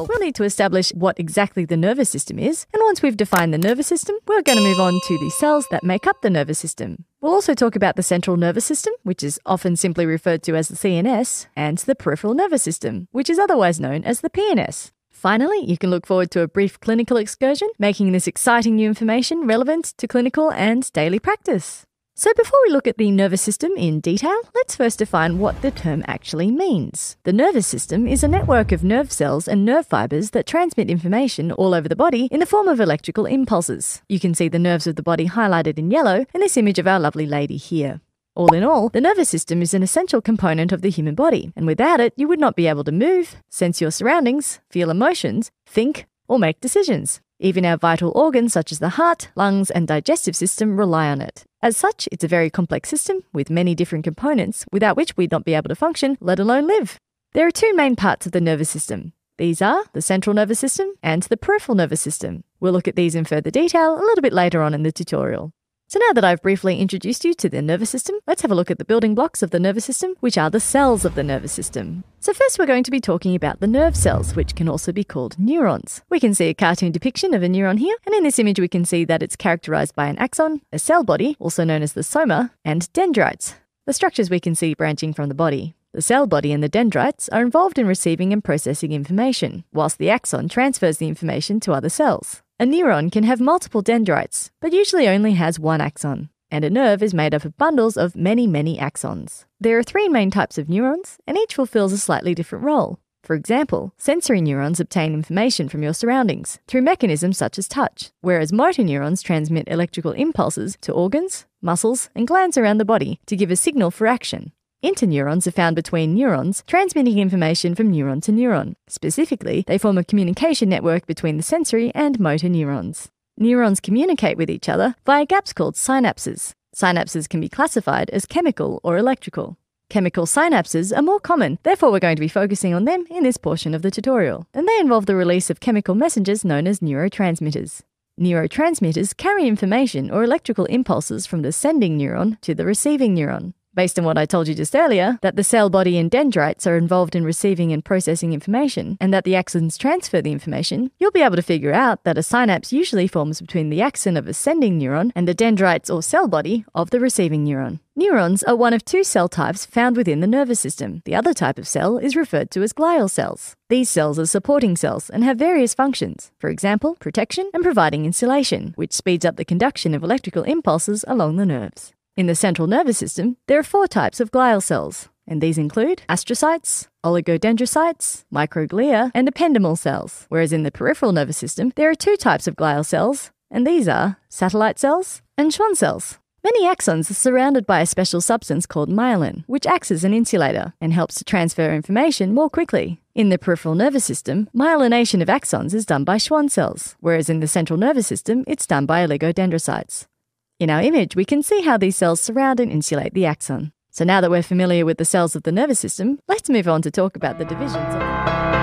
level, we'll need to establish what exactly the nervous system is, and once we've defined the nervous system, we're going to move on to the cells that make up the nervous system. We'll also talk about the central nervous system, which is often simply referred to as the CNS, and the peripheral nervous system, which is otherwise known as the PNS. Finally, you can look forward to a brief clinical excursion, making this exciting new information relevant to clinical and daily practice. So, before we look at the nervous system in detail, let's first define what the term actually means. The nervous system is a network of nerve cells and nerve fibers that transmit information all over the body in the form of electrical impulses. You can see the nerves of the body highlighted in yellow in this image of our lovely lady here. All in all, the nervous system is an essential component of the human body, and without it, you would not be able to move, sense your surroundings, feel emotions, think, or make decisions. Even our vital organs such as the heart, lungs, and digestive system rely on it. As such, it's a very complex system with many different components without which we'd not be able to function, let alone live. There are two main parts of the nervous system. These are the central nervous system and the peripheral nervous system. We'll look at these in further detail a little bit later on in the tutorial. So now that I've briefly introduced you to the nervous system, let's have a look at the building blocks of the nervous system, which are the cells of the nervous system. So first we're going to be talking about the nerve cells, which can also be called neurons. We can see a cartoon depiction of a neuron here, and in this image we can see that it's characterized by an axon, a cell body, also known as the soma, and dendrites, the structures we can see branching from the body. The cell body and the dendrites are involved in receiving and processing information, whilst the axon transfers the information to other cells. A neuron can have multiple dendrites, but usually only has one axon, and a nerve is made up of bundles of many, many axons. There are three main types of neurons, and each fulfills a slightly different role. For example, sensory neurons obtain information from your surroundings through mechanisms such as touch, whereas motor neurons transmit electrical impulses to organs, muscles, and glands around the body to give a signal for action. Interneurons are found between neurons, transmitting information from neuron to neuron. Specifically, they form a communication network between the sensory and motor neurons. Neurons communicate with each other via gaps called synapses. Synapses can be classified as chemical or electrical. Chemical synapses are more common, therefore, we're going to be focusing on them in this portion of the tutorial, and they involve the release of chemical messengers known as neurotransmitters. Neurotransmitters carry information or electrical impulses from the sending neuron to the receiving neuron based on what I told you just earlier, that the cell body and dendrites are involved in receiving and processing information, and that the axons transfer the information, you'll be able to figure out that a synapse usually forms between the axon of a sending neuron and the dendrites or cell body of the receiving neuron. Neurons are one of two cell types found within the nervous system. The other type of cell is referred to as glial cells. These cells are supporting cells and have various functions, for example, protection and providing insulation, which speeds up the conduction of electrical impulses along the nerves. In the central nervous system, there are four types of glial cells, and these include astrocytes, oligodendrocytes, microglia, and ependymal cells. Whereas in the peripheral nervous system, there are two types of glial cells, and these are satellite cells and Schwann cells. Many axons are surrounded by a special substance called myelin, which acts as an insulator and helps to transfer information more quickly. In the peripheral nervous system, myelination of axons is done by Schwann cells, whereas in the central nervous system, it's done by oligodendrocytes. In our image, we can see how these cells surround and insulate the axon. So now that we're familiar with the cells of the nervous system, let's move on to talk about the divisions